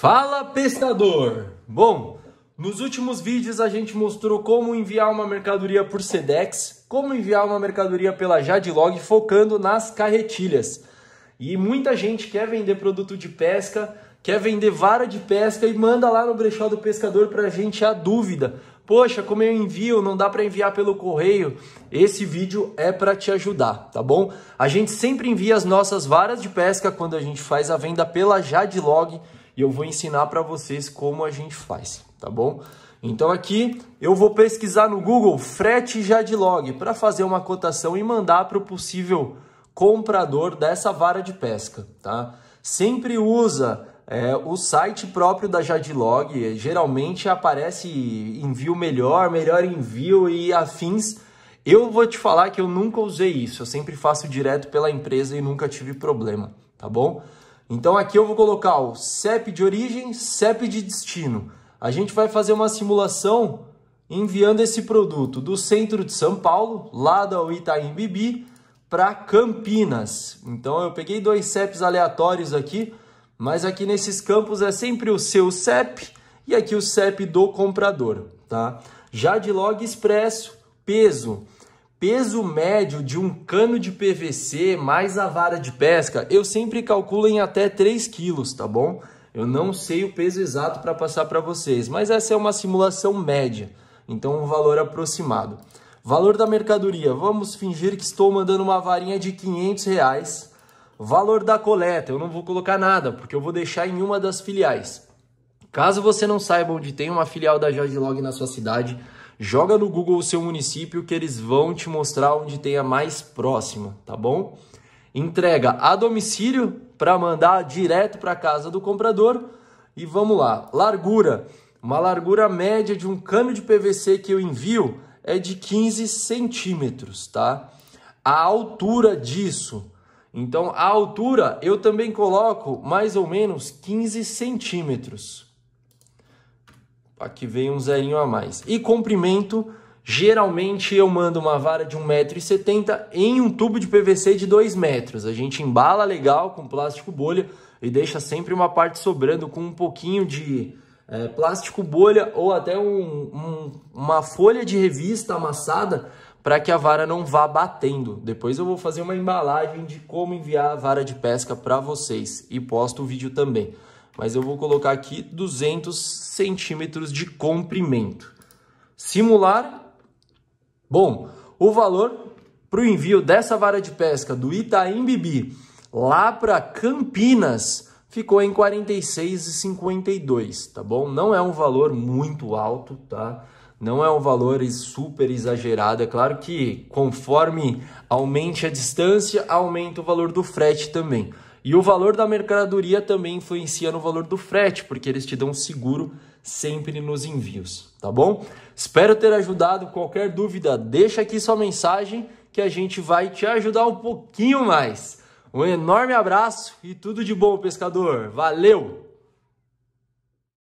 Fala pescador! Bom, nos últimos vídeos a gente mostrou como enviar uma mercadoria por Sedex, como enviar uma mercadoria pela Jadlog focando nas carretilhas. E muita gente quer vender produto de pesca, quer vender vara de pesca e manda lá no brechó do pescador para a gente a dúvida. Poxa, como eu envio, não dá para enviar pelo correio. Esse vídeo é para te ajudar, tá bom? A gente sempre envia as nossas varas de pesca quando a gente faz a venda pela Jadlog e eu vou ensinar para vocês como a gente faz, tá bom? Então aqui eu vou pesquisar no Google frete Jadlog para fazer uma cotação e mandar para o possível comprador dessa vara de pesca, tá? Sempre usa é, o site próprio da Jadlog, é, geralmente aparece envio melhor, melhor envio e afins. Eu vou te falar que eu nunca usei isso, eu sempre faço direto pela empresa e nunca tive problema, tá bom? Então aqui eu vou colocar o CEP de origem, CEP de destino. A gente vai fazer uma simulação enviando esse produto do centro de São Paulo, lá da Itaim Bibi, para Campinas. Então eu peguei dois CEPs aleatórios aqui, mas aqui nesses campos é sempre o seu CEP e aqui o CEP do comprador, tá? Já de log expresso, peso, peso médio de um cano de PVC mais a vara de pesca, eu sempre calculo em até 3 quilos, tá bom? Eu não sei o peso exato para passar para vocês, mas essa é uma simulação média, então um valor aproximado. Valor da mercadoria, vamos fingir que estou mandando uma varinha de 500 reais. Valor da coleta, eu não vou colocar nada, porque eu vou deixar em uma das filiais. Caso você não saiba onde tem uma filial da Jorge Log na sua cidade, Joga no Google o seu município que eles vão te mostrar onde tem a mais próxima, tá bom? Entrega a domicílio para mandar direto para casa do comprador. E vamos lá, largura. Uma largura média de um cano de PVC que eu envio é de 15 centímetros, tá? A altura disso. Então, a altura eu também coloco mais ou menos 15 centímetros. Aqui vem um zerinho a mais. E comprimento, geralmente eu mando uma vara de 1,70m em um tubo de PVC de 2 metros. A gente embala legal com plástico bolha e deixa sempre uma parte sobrando com um pouquinho de é, plástico bolha ou até um, um, uma folha de revista amassada para que a vara não vá batendo. Depois eu vou fazer uma embalagem de como enviar a vara de pesca para vocês e posto o vídeo também mas eu vou colocar aqui 200 centímetros de comprimento. Simular. Bom, o valor para o envio dessa vara de pesca do Itaim Bibi lá para Campinas ficou em 46,52, tá bom? Não é um valor muito alto, tá? Não é um valor super exagerado. É claro que conforme aumente a distância, aumenta o valor do frete também. E o valor da mercadoria também influencia no valor do frete, porque eles te dão seguro sempre nos envios, tá bom? Espero ter ajudado. Qualquer dúvida, deixa aqui sua mensagem que a gente vai te ajudar um pouquinho mais. Um enorme abraço e tudo de bom, pescador. Valeu!